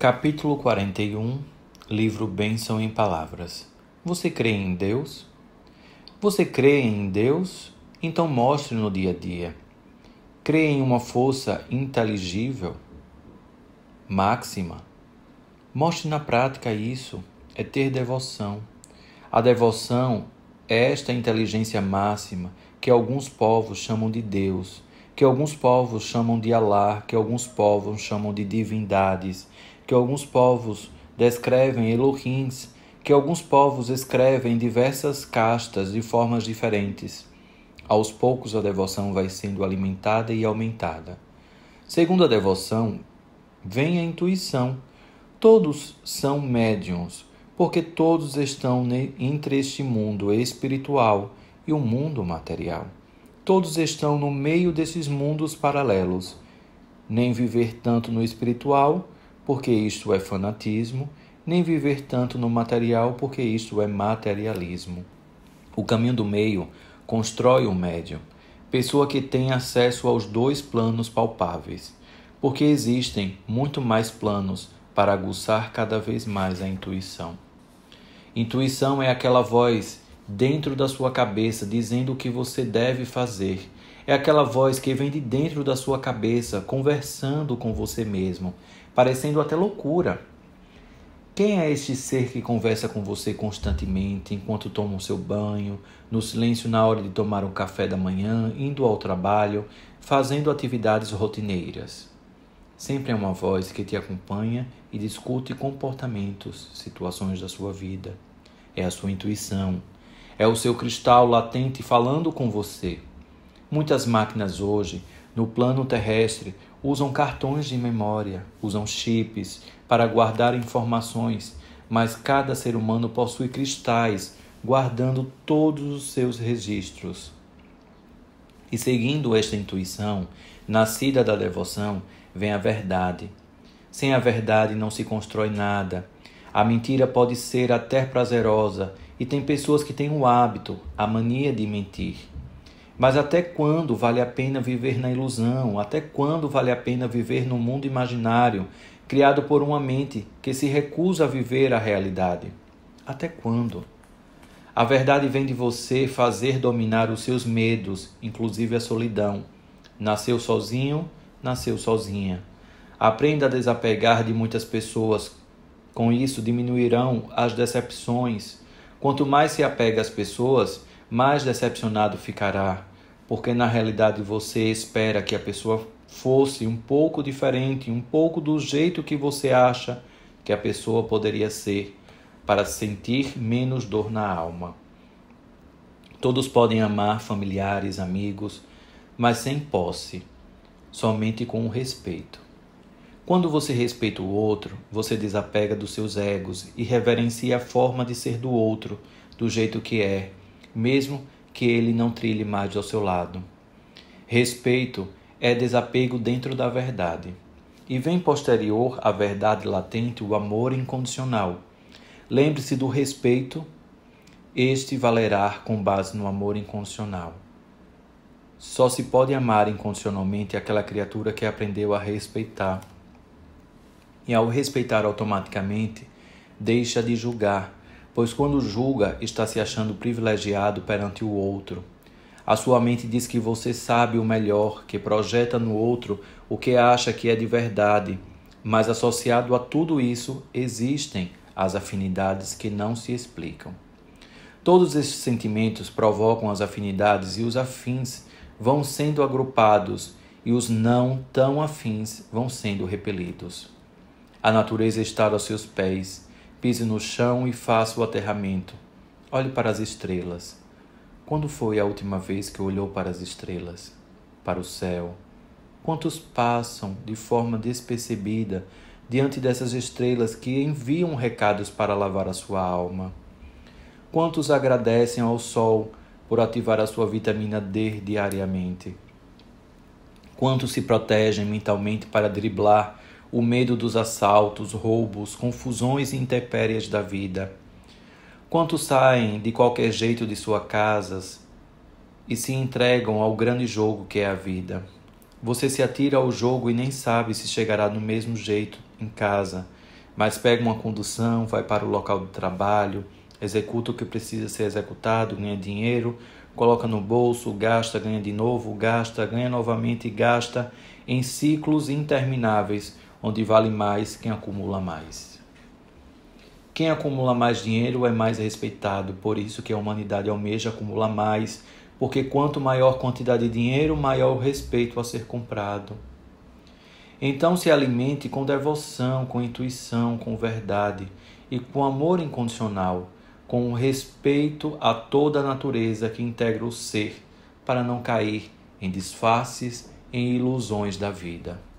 Capítulo 41 Livro Bênção em Palavras Você crê em Deus? Você crê em Deus? Então mostre no dia a dia. Crê em uma força inteligível? Máxima. Mostre na prática isso. É ter devoção. A devoção é esta inteligência máxima que alguns povos chamam de Deus, que alguns povos chamam de Alá, que alguns povos chamam de divindades que alguns povos descrevem Elohims, que alguns povos escrevem diversas castas de formas diferentes. Aos poucos a devoção vai sendo alimentada e aumentada. Segundo a devoção, vem a intuição. Todos são médiums, porque todos estão entre este mundo espiritual e o mundo material. Todos estão no meio desses mundos paralelos. Nem viver tanto no espiritual, porque isto é fanatismo, nem viver tanto no material, porque isto é materialismo. O caminho do meio constrói o médium, pessoa que tem acesso aos dois planos palpáveis, porque existem muito mais planos para aguçar cada vez mais a intuição. Intuição é aquela voz dentro da sua cabeça dizendo o que você deve fazer é aquela voz que vem de dentro da sua cabeça, conversando com você mesmo, parecendo até loucura. Quem é este ser que conversa com você constantemente enquanto toma o seu banho, no silêncio na hora de tomar um café da manhã, indo ao trabalho, fazendo atividades rotineiras? Sempre é uma voz que te acompanha e discute comportamentos, situações da sua vida. É a sua intuição. É o seu cristal latente falando com você. Muitas máquinas hoje, no plano terrestre, usam cartões de memória, usam chips para guardar informações, mas cada ser humano possui cristais guardando todos os seus registros. E seguindo esta intuição, nascida da devoção, vem a verdade. Sem a verdade não se constrói nada. A mentira pode ser até prazerosa, e tem pessoas que têm o hábito, a mania de mentir. Mas até quando vale a pena viver na ilusão? Até quando vale a pena viver num mundo imaginário, criado por uma mente que se recusa a viver a realidade? Até quando? A verdade vem de você fazer dominar os seus medos, inclusive a solidão. Nasceu sozinho, nasceu sozinha. Aprenda a desapegar de muitas pessoas. Com isso, diminuirão as decepções. Quanto mais se apega às pessoas, mais decepcionado ficará porque na realidade você espera que a pessoa fosse um pouco diferente, um pouco do jeito que você acha que a pessoa poderia ser, para sentir menos dor na alma. Todos podem amar familiares, amigos, mas sem posse, somente com o respeito. Quando você respeita o outro, você desapega dos seus egos e reverencia a forma de ser do outro, do jeito que é, mesmo que que ele não trilhe mais ao seu lado. Respeito é desapego dentro da verdade. E vem posterior à verdade latente o amor incondicional. Lembre-se do respeito, este valerá com base no amor incondicional. Só se pode amar incondicionalmente aquela criatura que aprendeu a respeitar. E ao respeitar automaticamente, deixa de julgar pois quando julga, está se achando privilegiado perante o outro. A sua mente diz que você sabe o melhor, que projeta no outro o que acha que é de verdade, mas associado a tudo isso existem as afinidades que não se explicam. Todos esses sentimentos provocam as afinidades e os afins vão sendo agrupados e os não tão afins vão sendo repelidos. A natureza está aos seus pés Pise no chão e faça o aterramento. Olhe para as estrelas. Quando foi a última vez que olhou para as estrelas? Para o céu? Quantos passam de forma despercebida diante dessas estrelas que enviam recados para lavar a sua alma? Quantos agradecem ao sol por ativar a sua vitamina D diariamente? Quantos se protegem mentalmente para driblar o medo dos assaltos, roubos, confusões e intempéries da vida. Quantos saem de qualquer jeito de suas casas e se entregam ao grande jogo que é a vida? Você se atira ao jogo e nem sabe se chegará do mesmo jeito em casa, mas pega uma condução, vai para o local de trabalho, executa o que precisa ser executado, ganha dinheiro, coloca no bolso, gasta, ganha de novo, gasta, ganha novamente, gasta em ciclos intermináveis onde vale mais quem acumula mais. Quem acumula mais dinheiro é mais respeitado, por isso que a humanidade almeja acumular mais, porque quanto maior quantidade de dinheiro, maior o respeito a ser comprado. Então se alimente com devoção, com intuição, com verdade e com amor incondicional, com respeito a toda a natureza que integra o ser, para não cair em disfarces, em ilusões da vida.